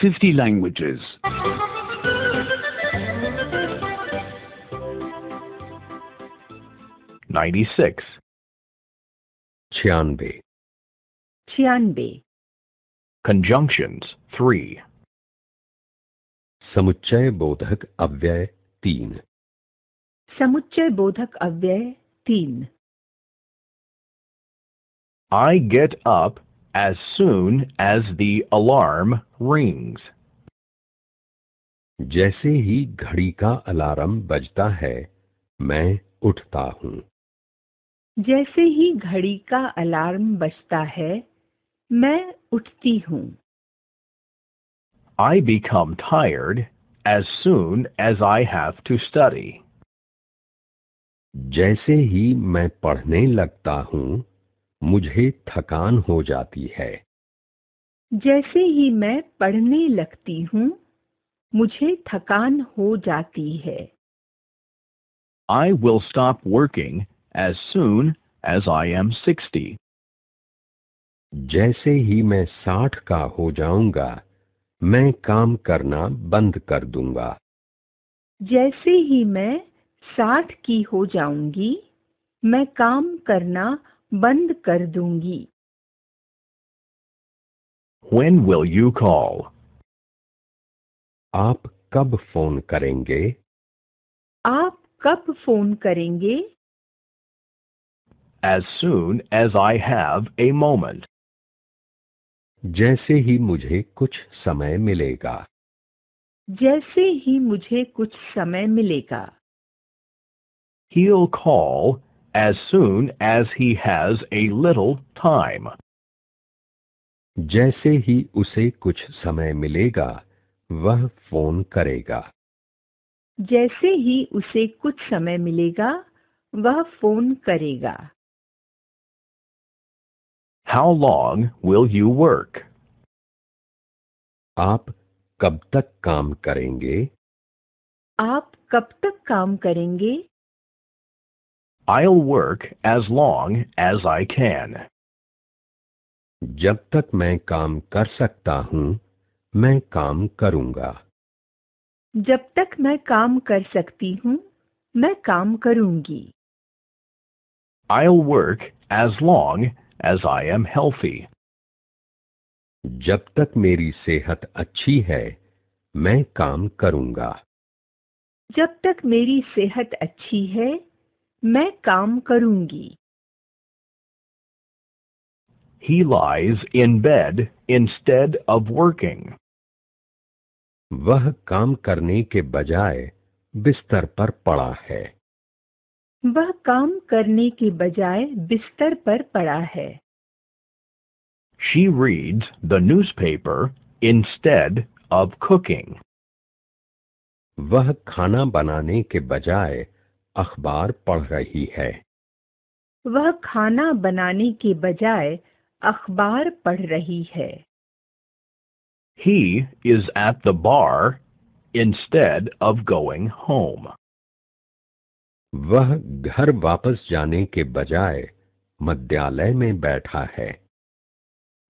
50 languages. Ninety-six. Chianbi. Chianbi. Conjunctions three. Samuchay bodhak avyay teen. Samuchay bodhak avyay teen. I get up as soon as the alarm rings. जैसे ही घड़ी का alarm बजता है मैं उठता हूँ जैसे ही घड़ी का अलार्म बजता है मैं उठती हूँ I become tired as soon as I have to study. जैसे ही मैं पढ़ने लगता हूँ मुझे थकान हो जाती है जैसे ही मैं पढ़ने लगती हूँ मुझे थकान हो जाती है I will stop working as soon as I am sixty जैसे ही मैं साठ का हो जाऊंगा मैं काम करना बंद कर दूंगा जैसे ही मैं साठ की हो जाऊंगी मैं काम करना बंद कर दूंगी When will you call? आप कब फोन करेंगे आप कब फोन करेंगे As soon as I have a moment. जैसे ही मुझे कुछ समय मिलेगा जैसे ही मुझे कुछ समय मिलेगा He'll call as soon as he has a little time. जैसे ही उसे कुछ समय मिलेगा वह फोन करेगा जैसे ही उसे कुछ समय मिलेगा वह फोन करेगा How long will you work? आप कब तक काम करेंगे आप कब तक काम करेंगे I'll work as long as I can. जब तक मैं काम कर सकता हूँ मैं काम करूँगा जब तक मैं काम कर सकती हूँ मैं काम करूँगी I'll work as long as I am healthy. जब तक मेरी सेहत अच्छी है मैं काम करूँगा जब तक मेरी सेहत अच्छी है मैं काम करूंगी He lies in bed instead of working. वह काम करने के बजाय बिस्तर पर पड़ा है वह काम करने के बजाय बिस्तर पर पड़ा है She reads the newspaper instead of cooking. वह खाना बनाने के बजाय अखबार पढ़ रही है वह खाना बनाने के बजाय अखबार पढ़ रही है He is at the bar instead of going home. वह घर वापस जाने के बजाय मध्यालय में बैठा है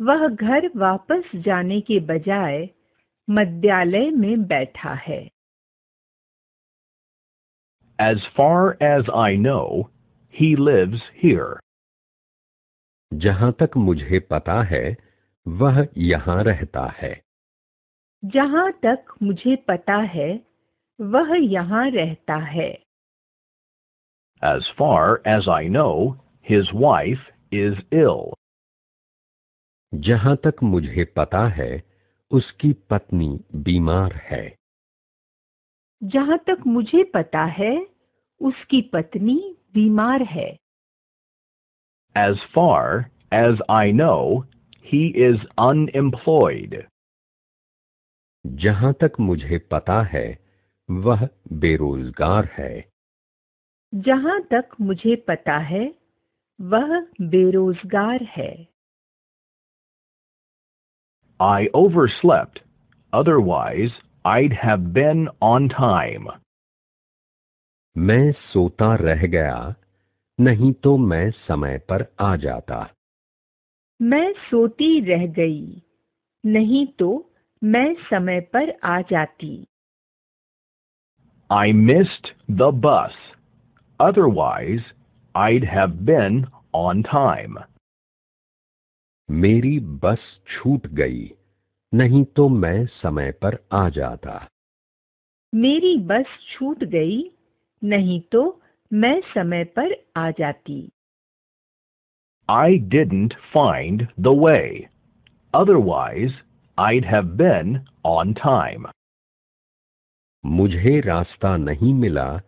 वह घर वापस जाने के बजाय मध्यालय में बैठा है As far as I know, he lives here. जहां तक मुझे पता है वह यहाँ रहता है जहां तक मुझे पता है वह यहाँ रहता है As far as I know, his wife is ill. जहां तक मुझे पता है उसकी पत्नी बीमार है जहां तक मुझे पता है उसकी पत्नी बीमार है As far as I know, he is unemployed. जहां तक मुझे पता है वह बेरोजगार है जहां तक मुझे पता है वह बेरोजगार है I overslept. Otherwise, I'd have been on time. मैं सोता रह गया नहीं तो मैं समय पर आ जाता मैं सोती रह गई नहीं तो मैं समय पर आ जाती I missed the bus otherwise I'd have been on time मेरी बस छूट गई नहीं तो मैं समय पर आ जाता मेरी बस छूट गई नहीं तो मैं समय पर आ जाती I didn't find the way otherwise I'd have been on time मुझे रास्ता नहीं मिला